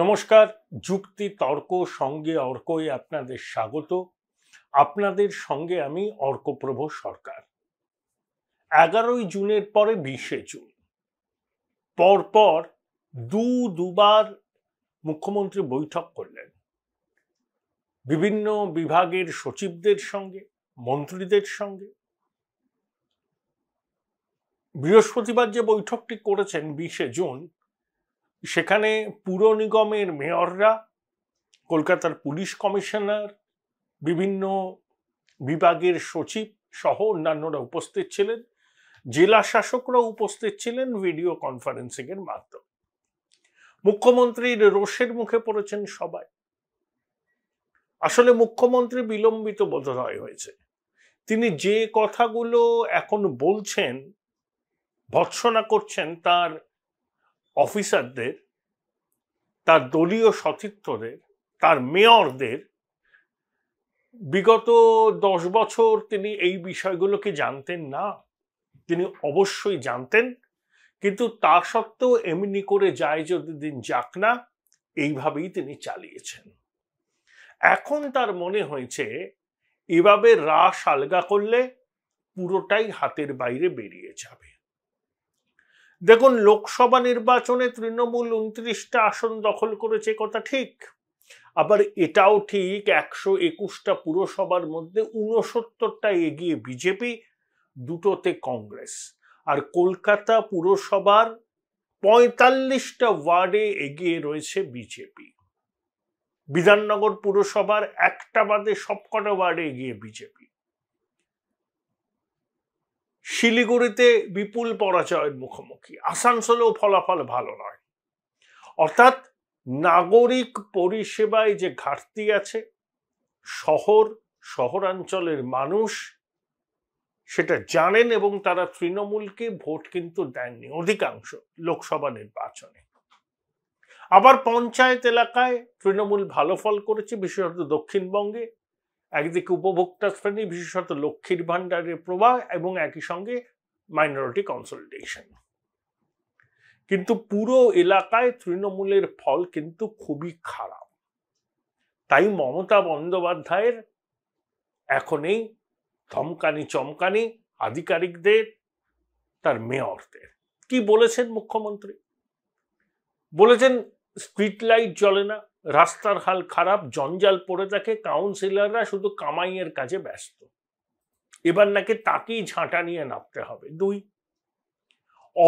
নমস্কার যুক্তি তর্ক সঙ্গে অর্কই আপনাদের স্বাগত আপনাদের সঙ্গে আমি অর্কপ্রভ সরকার এগারোই জুনের পরে বিশে জুন পরপর দু দুবার মুখ্যমন্ত্রী বৈঠক করলেন বিভিন্ন বিভাগের সচিবদের সঙ্গে মন্ত্রীদের সঙ্গে বৃহস্পতিবার যে বৈঠকটি করেছেন বিশে জুন সেখানে পুর নিগমের মেয়ররা কলকাতার পুলিশ কমিশনার বিভিন্ন বিভাগের সচিব সহ অন্যান্যরা উপস্থিত ছিলেন জেলা শাসকরা উপস্থিত ছিলেন ভিডিও কনফারেন্সিং এর মাধ্যমে মুখ্যমন্ত্রীর রোষের মুখে পড়েছেন সবাই আসলে মুখ্যমন্ত্রী বিলম্বিত বোধহয় হয়েছে তিনি যে কথাগুলো এখন বলছেন ভৎসনা করছেন তার অফিসারদের তার দলীয় সতীর্থদের তার মেয়রদের বিগত দশ বছর তিনি এই বিষয়গুলোকে জানতেন না তিনি অবশ্যই জানতেন কিন্তু তা সত্ত্বেও এমনি করে যায় যদি দিন যাক না এইভাবেই তিনি চালিয়েছেন এখন তার মনে হয়েছে এভাবে রাস আলগা করলে পুরোটাই হাতের বাইরে বেরিয়ে যাবে দেখুন লোকসভা নির্বাচনে তৃণমূল উনত্রিশটা আসন দখল করেছে কথা ঠিক আবার এটাও ঠিক একশো একুশটা পুরসভার মধ্যে উনসত্তরটা এগিয়ে বিজেপি দুটোতে কংগ্রেস আর কলকাতা পুরসভার পঁয়তাল্লিশটা ওয়ার্ডে এগিয়ে রয়েছে বিজেপি বিধাননগর পুরসভার একটা বাদে সবকটা ওয়ার্ডে এগিয়ে বিজেপি শিলিগুড়িতে বিপুল পরাজয়ের মুখোমুখি আসানসোলেও ফলাফল ভালো নয় অর্থাৎ নাগরিক পরিষেবায় যে ঘাটতি আছে শহর শহরাঞ্চলের মানুষ সেটা জানেন এবং তারা তৃণমূলকে ভোট কিন্তু দেননি অধিকাংশ লোকসভা নির্বাচনে আবার পঞ্চায়েত এলাকায় তৃণমূল ভালো ফল করেছে বিশেষত দক্ষিণবঙ্গে একদিকে উপভোক্তা শ্রেণী বিশেষত লক্ষ্মীর ভাণ্ডারের প্রবাহ এবং একই সঙ্গে মাইনরিটি কনসলিডেশন কিন্তু পুরো এলাকায় তৃণমূলের ফল কিন্তু খুবই খারাপ তাই মমতা বন্দ্যোপাধ্যায়ের এখন এই ধমকানি চমকানি আধিকারিকদের তার মেয়রদের কি বলেছেন মুখ্যমন্ত্রী বলেছেন স্ট্রিট লাইট জ্বলে না রাস্তার হাল খারাপ জঞ্জাল পড়ে থাকে কাউন্সিলররা শুধু কামাইয়ের কাজে ব্যস্ত এবার নাকি তাকেই ঝাঁটা নিয়ে নামতে হবে দুই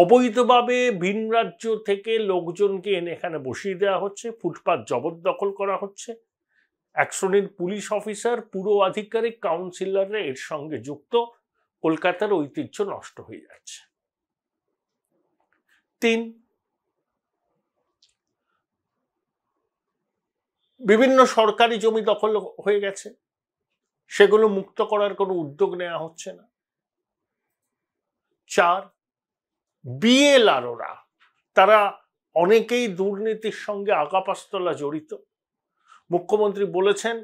অবৈধভাবে ভিন রাজ্য থেকে লোকজনকে এনে এখানে বসিয়ে দেওয়া হচ্ছে ফুটপাত জবরদখল করা হচ্ছে এক শ্রেণীর পুলিশ অফিসার পুরো আধিকারিক কাউন্সিলররা এর সঙ্গে যুক্ত কলকাতার ঐতিহ্য নষ্ট হয়ে যাচ্ছে তিন বিভিন্ন সরকারি জমি দখল হয়ে গেছে সেগুলো মুক্ত করার কোনো উদ্যোগ নেওয়া হচ্ছে না চার বিএল আরোরা তারা অনেকেই দুর্নীতির সঙ্গে আগাপাস্তলা জড়িত মুখ্যমন্ত্রী বলেছেন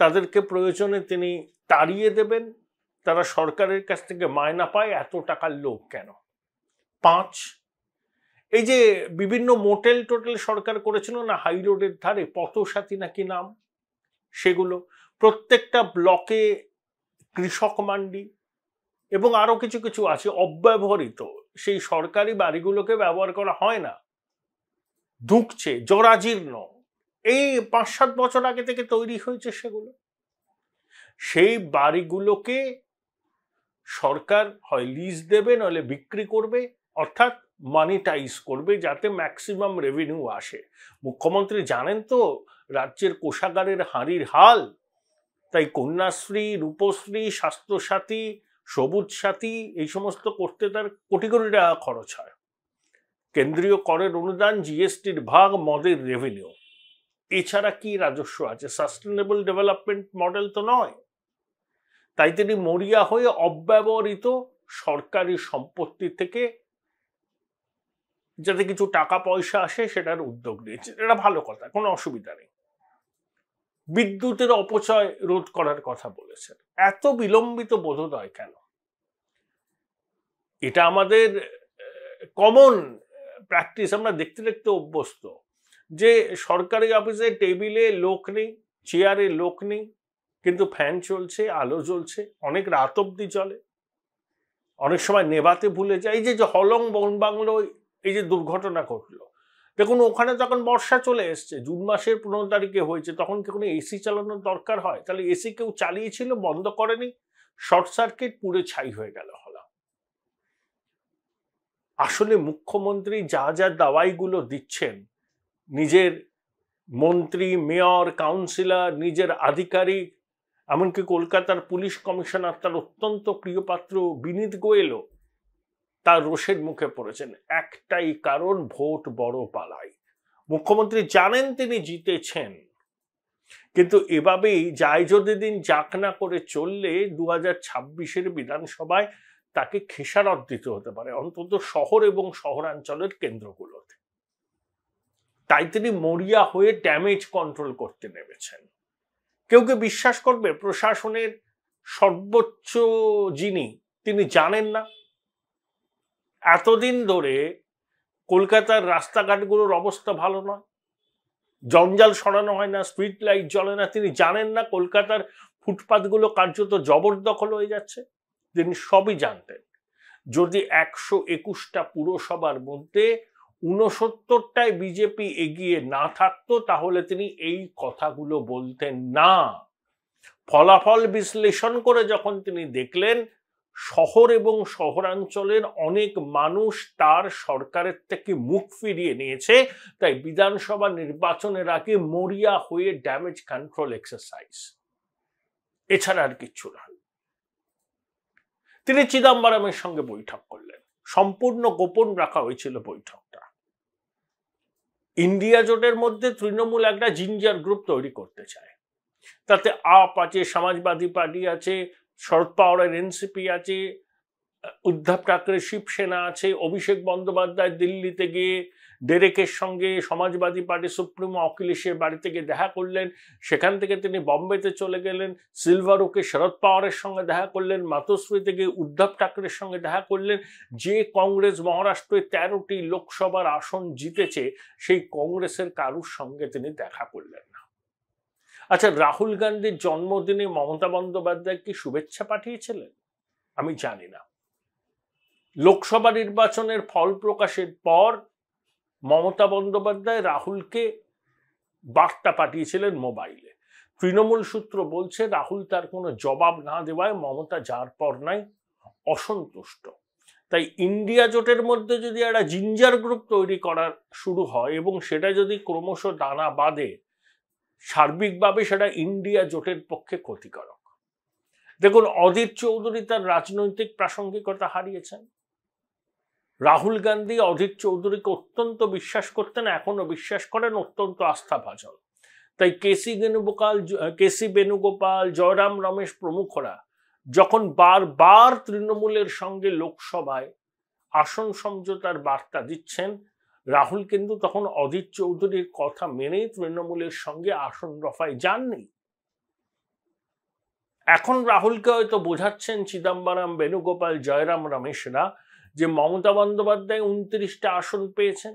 তাদেরকে প্রয়োজনে তিনি তাড়িয়ে দেবেন তারা সরকারের কাছ থেকে মায়না পায় এত টাকার লোক কেন পাঁচ এই যে বিভিন্ন মোটেল টোটেল সরকার করেছিল না হাই রোডের ধারে পথসাথী নাকি নাম সেগুলো প্রত্যেকটা ব্লকে কৃষক মান্ডি এবং আরও কিছু কিছু আছে অব্যবহৃত সেই সরকারি বাড়িগুলোকে ব্যবহার করা হয় না ধুঁকছে জরাজীর্ণ এই পাঁচ সাত বছর আগে থেকে তৈরি হয়েছে সেগুলো সেই বাড়িগুলোকে সরকার হয় লিজ দেবে নইলে বিক্রি করবে অর্থাৎ মানিটাইজ করবে যাতে ম্যাক্সিমাম রেভিনিউ আসে মুখ্যমন্ত্রী জানেন তো রাজ্যের কোষাগারের হাঁড়ির হাল তাই কন্যাশ্রী রূপশ্রী স্বাস্থ্যসাথী সবুজ সাথী এই সমস্ত করতে তার কোটি কোটি টাকা খরচ হয় কেন্দ্রীয় করের অনুদান জিএসটির ভাগ মদের রেভিনিউ এছাড়া কি রাজস্ব আছে সাস্টেনেবল ডেভেলপমেন্ট মডেল তো নয় তাই তিনি মরিয়া হয়ে অব্যবহৃত সরকারি সম্পত্তি থেকে যাতে কিছু টাকা পয়সা আসে সেটার উদ্যোগ নিয়েছে এটা ভালো কথা কোনো অসুবিধা নেই বিদ্যুতের অপচয় রোধ করার কথা বলেছেন এত বিলম্বিত বোধোদয় কেন এটা আমাদের কমন প্র্যাকটিস আমরা দেখতে দেখতে অভ্যস্ত যে সরকারি অফিসে টেবিলে লোক নেই চেয়ারে লোক নেই কিন্তু ফ্যান চলছে আলো জ্বলছে অনেক রাত অব্দি চলে অনেক সময় নেবাতে ভুলে যায় যে হলং বন বাংলোয় এই যে দুর্ঘটনা ঘটলো দেখুন ওখানে যখন বর্ষা চলে এসছে জুন মাসের পনেরো তারিখে হয়েছে তখন কি কোনো এসি চালানোর দরকার হয় তাহলে এসি কেউ চালিয়েছিল বন্ধ করেনি শর্ট সার্কিট পুরে ছাই হয়ে গেল হলা আসলে মুখ্যমন্ত্রী যা যা দাওয়াইগুলো দিচ্ছেন নিজের মন্ত্রী মেয়র কাউন্সিলর নিজের আধিকারিক এমনকি কলকাতার পুলিশ কমিশনার তার অত্যন্ত প্রিয়পাত্র বিনীত গোয়েলও তার রোষের মুখে পড়েছেন একটাই কারণ ভোট বড় পালাই মুখ্যমন্ত্রী জানেন তিনি জিতেছেন কিন্তু এভাবেই যাই যদি দিন যাক না করে চললে দু হাজার ছাব্বিশের বিধানসভায় তাকে খেসারত দিতে হতে পারে অন্তত শহর এবং শহরাঞ্চলের কেন্দ্রগুলোতে তাই তিনি মরিয়া হয়ে ড্যামেজ কন্ট্রোল করতে নেমেছেন কেউ কেউ বিশ্বাস করবে প্রশাসনের সর্বোচ্চ যিনি তিনি জানেন না এতদিন ধরে কলকাতার রাস্তাঘাটগুলোর অবস্থা ভালো নয় জঞ্জাল সরানো হয় না স্ট্রিট লাইট জ্বলে না তিনি জানেন না কলকাতার ফুটপাতগুলো কার্যত জবরদখল হয়ে যাচ্ছে তিনি সবই জানতেন যদি একশো একুশটা পুরসভার মধ্যে উনসত্তরটায় বিজেপি এগিয়ে না থাকতো তাহলে তিনি এই কথাগুলো বলতেন না ফলাফল বিশ্লেষণ করে যখন তিনি দেখলেন শহর এবং শহরাঞ্চলের অনেক মানুষ তার সরকারের থেকে মুখ ফিরিয়ে নিয়েছে তাই বিধানসভা নির্বাচনের আগে মরিয়া হয়ে ড্যামেজ কন্ট্রোল এক্সারসাইজ এছাড়া আর কিচ্ছু না তিনি চিদাম্বরমের সঙ্গে বৈঠক করলেন সম্পূর্ণ গোপন রাখা হয়েছিল বৈঠকটা ইন্ডিয়া জোটের মধ্যে তৃণমূল একটা জিঞ্জার গ্রুপ তৈরি করতে চায় তাতে আপ আছে সমাজবাদী পার্টি আছে শরদ পাওয়ারের এনসিপি আছে উদ্ধব ঠাকরে শিবসেনা আছে অভিষেক বন্দ্যোপাধ্যায় দিল্লিতে গিয়ে ডেরেকের সঙ্গে সমাজবাদী পার্টি সুপ্রিমো অখিলেশের বাড়িতে গিয়ে দেখা করলেন সেখান থেকে তিনি বম্বেতে চলে গেলেন সিলভার ওকে শরদ পাওয়ারের সঙ্গে দেখা করলেন মাতশ্রী গিয়ে উদ্ধব ঠাকরের সঙ্গে দেখা করলেন যে কংগ্রেস মহারাষ্ট্রে তেরোটি লোকসভার আসন জিতেছে সেই কংগ্রেসের কারুর সঙ্গে তিনি দেখা করলেন আচ্ছা রাহুল গান্ধীর জন্মদিনে মমতা বন্দ্যোপাধ্যায় কি শুভেচ্ছা পাঠিয়েছিলেন আমি জানি না লোকসভা নির্বাচনের ফল প্রকাশের পর মমতা বন্দ্যোপাধ্যায় রাহুলকে বার্তা পাঠিয়েছিলেন মোবাইলে তৃণমূল সূত্র বলছে রাহুল তার কোনো জবাব না দেওয়ায় মমতা যার পর নাই অসন্তুষ্ট তাই ইন্ডিয়া জোটের মধ্যে যদি একটা জিঞ্জার গ্রুপ তৈরি করার শুরু হয় এবং সেটা যদি ক্রমশ দানা বাঁধে সার্বিকভাবে সেটা ইন্ডিয়া জোটের পক্ষে ক্ষতিকারক দেখুন অজিত চৌধুরী তার রাজনৈতিক প্রাসঙ্গিকতা হারিয়েছেন রাহুল গান্ধী অজিত চৌধুরীকে অত্যন্ত বিশ্বাস করতেন এখনও বিশ্বাস করেন অত্যন্ত আস্থাভাজন তাই কেসি বেনুগোপাল কেসি বেণুগোপাল জয়রাম রমেশ প্রমুখরা যখন বারবার তৃণমূলের সঙ্গে লোকসভায় আসন সমঝোতার বার্তা দিচ্ছেন রাহুল কিন্তু তখন অজিত চৌধুরীর কথা মেনে তৃণমূলের সঙ্গে আসন রফায় যাননি এখন রাহুলকে হয়তো বোঝাচ্ছেন চিদাম্বরম বেণুগোপাল জয়রাম রমেশরা যে মমতা বন্দ্যোপাধ্যায় উনত্রিশটা আসন পেয়েছেন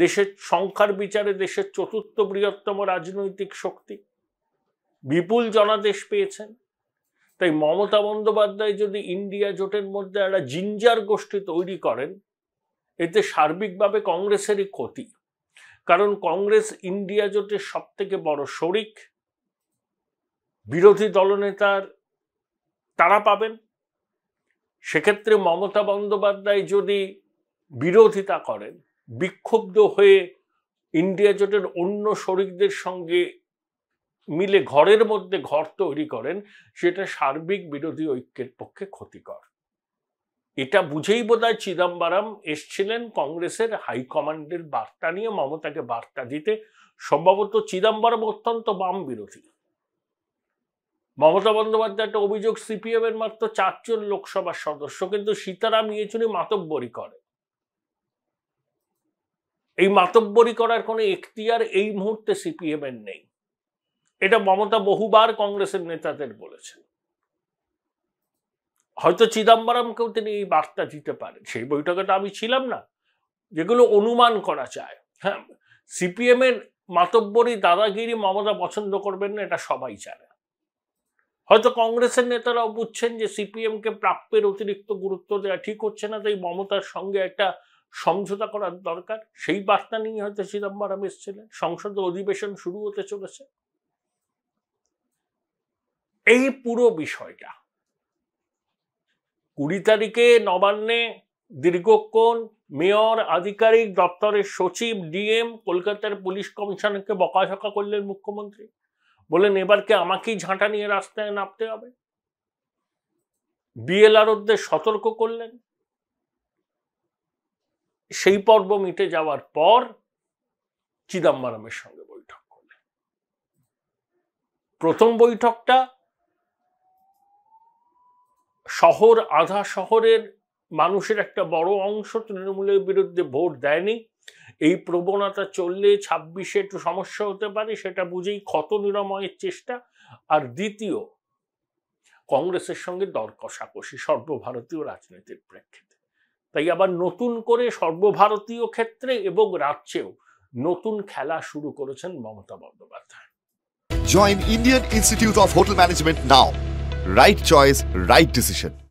দেশের সংখ্যার বিচারে দেশের চতুর্থ বৃহত্তম রাজনৈতিক শক্তি বিপুল জনাদেশ পেয়েছেন তাই মমতা বন্দ্যোপাধ্যায় যদি ইন্ডিয়া জোটের মধ্যে একটা জিঞ্জার গোষ্ঠী তৈরি করেন এতে সার্বিকভাবে কংগ্রেসেরই ক্ষতি কারণ কংগ্রেস ইন্ডিয়া জোটের সব থেকে বড় শরিক বিরোধী দলনেতার তারা পাবেন সেক্ষেত্রে মমতা বন্দ্যোপাধ্যায় যদি বিরোধিতা করেন বিক্ষুব্ধ হয়ে ইন্ডিয়া জোটের অন্য শরিকদের সঙ্গে মিলে ঘরের মধ্যে ঘর তৈরি করেন সেটা সার্বিক বিরোধী ঐক্যের পক্ষে ক্ষতিকর এটা বুঝেই বোধ হয় চিদম্বরম এসছিলেন কংগ্রেসের হাইকমান্ডের বার্তা নিয়ে মমতাকে বার্তা দিতে সম্ভবত চিদাম্বরম অত্যন্ত বাম বিরোধী মমতা বন্দ্যোপাধ্যায় একটা অভিযোগ সিপিএম এর মাত্র চারজন লোকসভার সদস্য কিন্তু সীতারাম ইয়েচুরি মাতব্বরি করে এই মাতব্বরি করার কোনো এখতিয়ার এই মুহূর্তে সিপিএম এর নেই এটা মমতা বহুবার কংগ্রেসের নেতাদের বলেছেন হয়তো চিদাম্বরমকেও তিনি এই বার্তা দিতে পারেন সেই বৈঠকে তো আমি ছিলাম না যেগুলো অনুমান করা যায় হ্যাঁ সিপিএমের মাতব্বরী দাদাগিরি মমতা পছন্দ করবেন না এটা সবাই জানে হয়তো কংগ্রেসের নেতারাও বুঝছেন যে সিপিএমকে প্রাপ্যের অতিরিক্ত গুরুত্ব দেওয়া ঠিক হচ্ছে না তাই মমতার সঙ্গে একটা সমঝোতা করার দরকার সেই বার্তা নিয়ে হয়তো চিদম্বরম এসছিলেন সংসদ অধিবেশন শুরু হতে চলেছে এই পুরো বিষয়টা কুড়ি তারিখে নবান্নে দীর্ঘক্ষণ মেয়র আধিকারিক দপ্তরের সচিব ডিএম কলকাতার পুলিশ কমিশনারকে বকাঝকা করলেন মুখ্যমন্ত্রী বলেন এবারকে আমাকেই ঝাঁটা নিয়ে রাস্তায় নামতে হবে বিএলআরদের সতর্ক করলেন সেই পর্ব মিটে যাওয়ার পর চিদাম্বরমের সঙ্গে বৈঠক করলেন প্রথম বৈঠকটা শহর আধা শহরের মানুষের একটা বড় অংশ তৃণমূলের বিরুদ্ধে ভোট দেয়নি এই প্রবণতা চললে ছাব্বিশে একটু সমস্যা হতে পারে সেটা বুঝেই ক্ষত নিরাময়ের চেষ্টা আর দ্বিতীয় কংগ্রেসের সঙ্গে দর কষাকষি সর্বভারতীয় রাজনীতির প্রেক্ষিতে তাই আবার নতুন করে সর্বভারতীয় ক্ষেত্রে এবং রাজ্যেও নতুন খেলা শুরু করেছেন Mamata Bandyopadhyay join Indian institute of hotel management now Right choice, right decision.